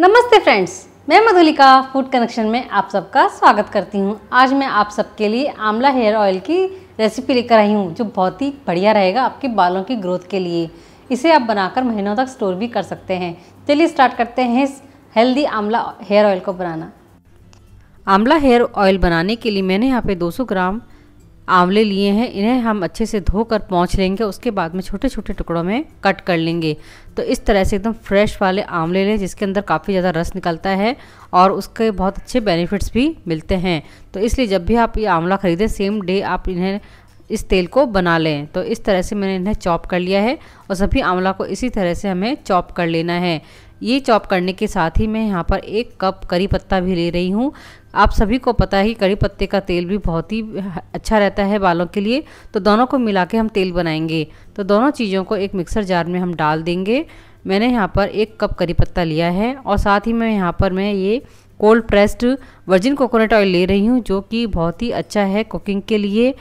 नमस्ते फ्रेंड्स मैं Madhulika food connection में आप सबका स्वागत करती हूँ आज मैं आप सबके लिए आंवला हेयर ऑयल की रेसिपी लेकर आई हूँ जो बहुत ही बढ़िया रहेगा आपके बालों की ग्रोथ के लिए इसे आप बनाकर महीनों तक स्टोर भी कर सकते हैं चलिए स्टार्ट करते हैं इस हेल्दी आंवला हेयर ऑयल को बनाना आंवला हेयर ऑयल बनाने के लिए मैंने यहाँ पे 200 ग्राम आंवले लिए हैं इन्हें हम अच्छे से धोकर पहुँच लेंगे उसके बाद में छोटे छोटे टुकड़ों में कट कर लेंगे तो इस तरह से एकदम फ्रेश वाले आंवले लें जिसके अंदर काफ़ी ज़्यादा रस निकलता है और उसके बहुत अच्छे बेनिफिट्स भी मिलते हैं तो इसलिए जब भी आप ये आंवला ख़रीदें सेम डे आप इन्हें इस तेल को बना लें तो इस तरह से मैंने इन्हें चॉप कर लिया है और सभी आंवला को इसी तरह से हमें चॉप कर लेना है ये चॉप करने के साथ ही मैं यहाँ पर एक कप करी पत्ता भी ले रही हूँ आप सभी को पता ही करी पत्ते का तेल भी बहुत ही अच्छा रहता है बालों के लिए तो दोनों को मिला के हम तेल बनाएंगे तो दोनों चीज़ों को एक मिक्सर जार में हम डाल देंगे मैंने यहाँ पर एक कप करी पत्ता लिया है और साथ ही मैं यहाँ पर मैं ये cold pressed virgin coconut oil ले रही हूँ जो कि बहुत ही अच्छा है कुकिंग के लिए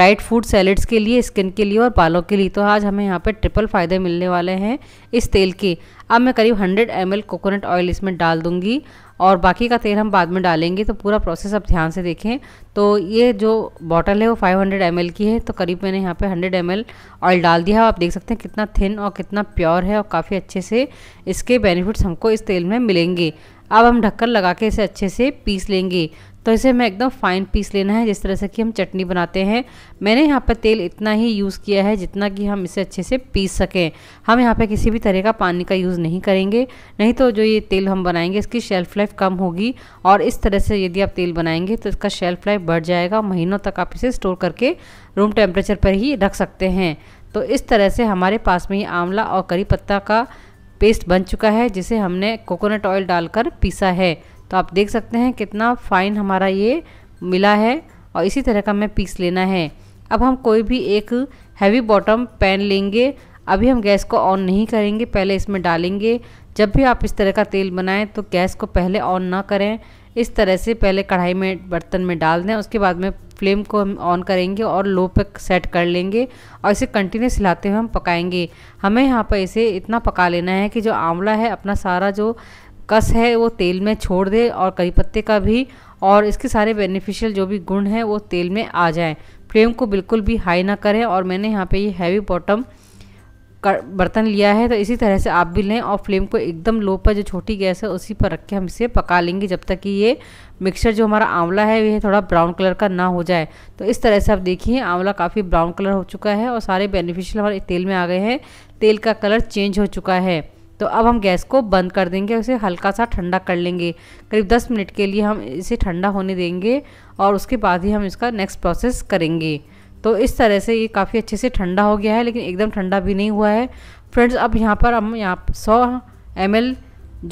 डाइट फूड सैलड्स के लिए स्किन के लिए और बालों के लिए तो आज हमें यहाँ पर ट्रिपल फ़ायदे मिलने वाले हैं इस तेल के अब मैं करीब 100 एम कोकोनट ऑयल इसमें डाल दूँगी और बाकी का तेल हम बाद में डालेंगे तो पूरा प्रोसेस आप ध्यान से देखें तो ये जो बॉटल है वो 500 हंड्रेड की है तो करीब मैंने यहाँ पे 100 एम ऑयल डाल दिया है आप देख सकते हैं कितना थिन और कितना प्योर है और काफ़ी अच्छे से इसके बेनिफिट्स हमको इस तेल में मिलेंगे अब हम ढक्कन लगा के इसे अच्छे से पीस लेंगे तो इसे हमें एकदम फाइन पीस लेना है जिस तरह से कि हम चटनी बनाते हैं मैंने यहाँ पर तेल इतना ही यूज़ किया है जितना कि हम इसे अच्छे से पीस सकें हम यहाँ पर किसी भी तरह का पानी का यूज़ नहीं करेंगे नहीं तो जो ये तेल हम बनाएंगे इसकी शेल्फ़ लाइफ कम होगी और इस तरह से यदि आप तेल बनाएंगे तो इसका शेल्फ़ लाइफ बढ़ जाएगा महीनों तक आप इसे स्टोर करके रूम टेम्परेचर पर ही रख सकते हैं तो इस तरह से हमारे पास में ये आंवला और करी पत्ता का पेस्ट बन चुका है जिसे हमने कोकोनट ऑयल डालकर पीसा है तो आप देख सकते हैं कितना फाइन हमारा ये मिला है और इसी तरह का हमें पीस लेना है अब हम कोई भी एक हैवी बॉटम पैन लेंगे अभी हम गैस को ऑन नहीं करेंगे पहले इसमें डालेंगे जब भी आप इस तरह का तेल बनाएं तो गैस को पहले ऑन ना करें इस तरह से पहले कढ़ाई में बर्तन में डाल दें उसके बाद में फ्लेम को हम ऑन करेंगे और लो पे सेट कर लेंगे और इसे कंटिन्यूस हिलाते हुए हम पकाएंगे हमें यहाँ पर इसे इतना पका लेना है कि जो आंवला है अपना सारा जो कस है वो तेल में छोड़ दे और करी पत्ते का भी और इसके सारे बेनिफिशियल जो भी गुण हैं वो तेल में आ जाएँ फ्लेम को बिल्कुल भी हाई ना करें और मैंने यहाँ पर ये हैवी बॉटम बर्तन लिया है तो इसी तरह से आप भी लें और फ्लेम को एकदम लो पर जो छोटी गैस है उसी पर रख के हम इसे पका लेंगे जब तक कि ये मिक्सचर जो हमारा आंवला है ये थोड़ा ब्राउन कलर का ना हो जाए तो इस तरह से आप देखिए आंवला काफ़ी ब्राउन कलर हो चुका है और सारे बेनिफिशियल हमारे तेल में आ गए हैं तेल का कलर चेंज हो चुका है तो अब हम गैस को बंद कर देंगे उसे हल्का सा ठंडा कर लेंगे करीब 10 मिनट के लिए हम इसे ठंडा होने देंगे और उसके बाद ही हम इसका नेक्स्ट प्रोसेस करेंगे तो इस तरह से ये काफ़ी अच्छे से ठंडा हो गया है लेकिन एकदम ठंडा भी नहीं हुआ है फ्रेंड्स अब यहाँ पर हम यहाँ सौ एम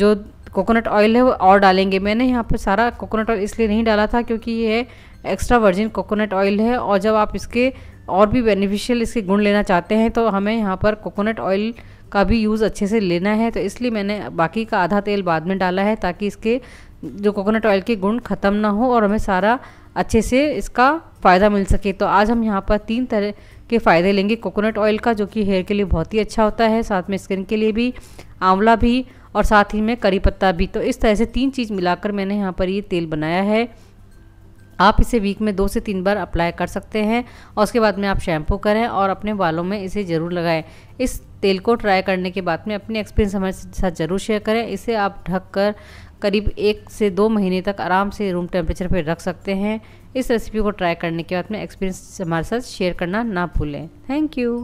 जो कोकोनट ऑयल है वो और डालेंगे मैंने यहाँ पर सारा कोकोनट ऑयल इसलिए नहीं डाला था क्योंकि ये एक्स्ट्रा वर्जिन कोकोनट ऑयल है और जब आप इसके और भी बेनिफिशियल इसके गुण लेना चाहते हैं तो हमें यहाँ पर कोकोनट ऑयल का भी यूज़ अच्छे से लेना है तो इसलिए मैंने बाकी का आधा तेल बाद में डाला है ताकि इसके जो कोकोनट ऑयल के गुण ख़त्म ना हो और हमें सारा अच्छे से इसका फ़ायदा मिल सके तो आज हम यहाँ पर तीन तरह के फ़ायदे लेंगे कोकोनट ऑयल का जो कि हेयर के लिए बहुत ही अच्छा होता है साथ में स्किन के लिए भी आंवला भी और साथ ही में करी पत्ता भी तो इस तरह से तीन चीज़ मिलाकर मैंने यहाँ पर ये तेल बनाया है आप इसे वीक में दो से तीन बार अप्लाई कर सकते हैं और उसके बाद में आप शैम्पू करें और अपने बालों में इसे ज़रूर लगाएं इस तेल को ट्राई करने के बाद में अपने एक्सपीरियंस हमारे साथ ज़रूर शेयर करें इसे आप ढक कर करीब एक से दो महीने तक आराम से रूम टेम्परेचर पर रख सकते हैं इस रेसिपी को ट्राई करने के बाद में एक्सपीरियंस हमारे साथ शेयर करना ना भूलें थैंक यू